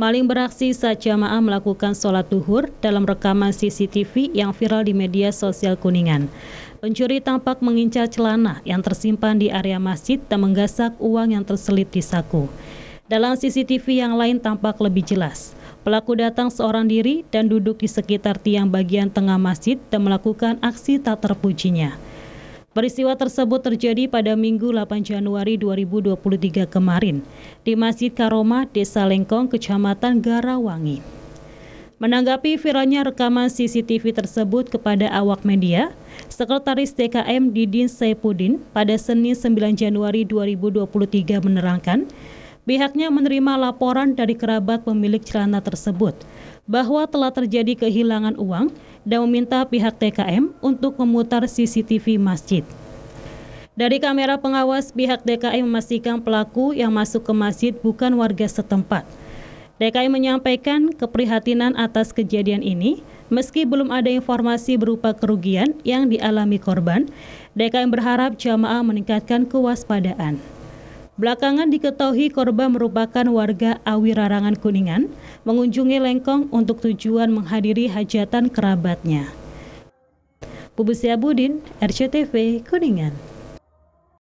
Maling beraksi saat jamaah melakukan sholat duhur dalam rekaman CCTV yang viral di media sosial Kuningan. Pencuri tampak mengincar celana yang tersimpan di area masjid dan menggasak uang yang terselip di saku. Dalam CCTV yang lain tampak lebih jelas. Pelaku datang seorang diri dan duduk di sekitar tiang bagian tengah masjid dan melakukan aksi tak terpujinya. Peristiwa tersebut terjadi pada Minggu 8 Januari 2023 kemarin di Masjid Karoma, Desa Lengkong, Kecamatan Garawangi. Menanggapi viralnya rekaman CCTV tersebut kepada awak media, Sekretaris TKM Didin Saipudin pada Senin 9 Januari 2023 menerangkan, pihaknya menerima laporan dari kerabat pemilik celana tersebut bahwa telah terjadi kehilangan uang dan meminta pihak TKM untuk memutar CCTV masjid. Dari kamera pengawas, pihak DKI memastikan pelaku yang masuk ke masjid bukan warga setempat. DKI menyampaikan keprihatinan atas kejadian ini, meski belum ada informasi berupa kerugian yang dialami korban, DKI berharap jamaah meningkatkan kewaspadaan. Belakangan diketahui korban merupakan warga Awirarangan Kuningan, mengunjungi Lengkong untuk tujuan menghadiri hajatan kerabatnya. Bubus Budin, RCTV Kuningan.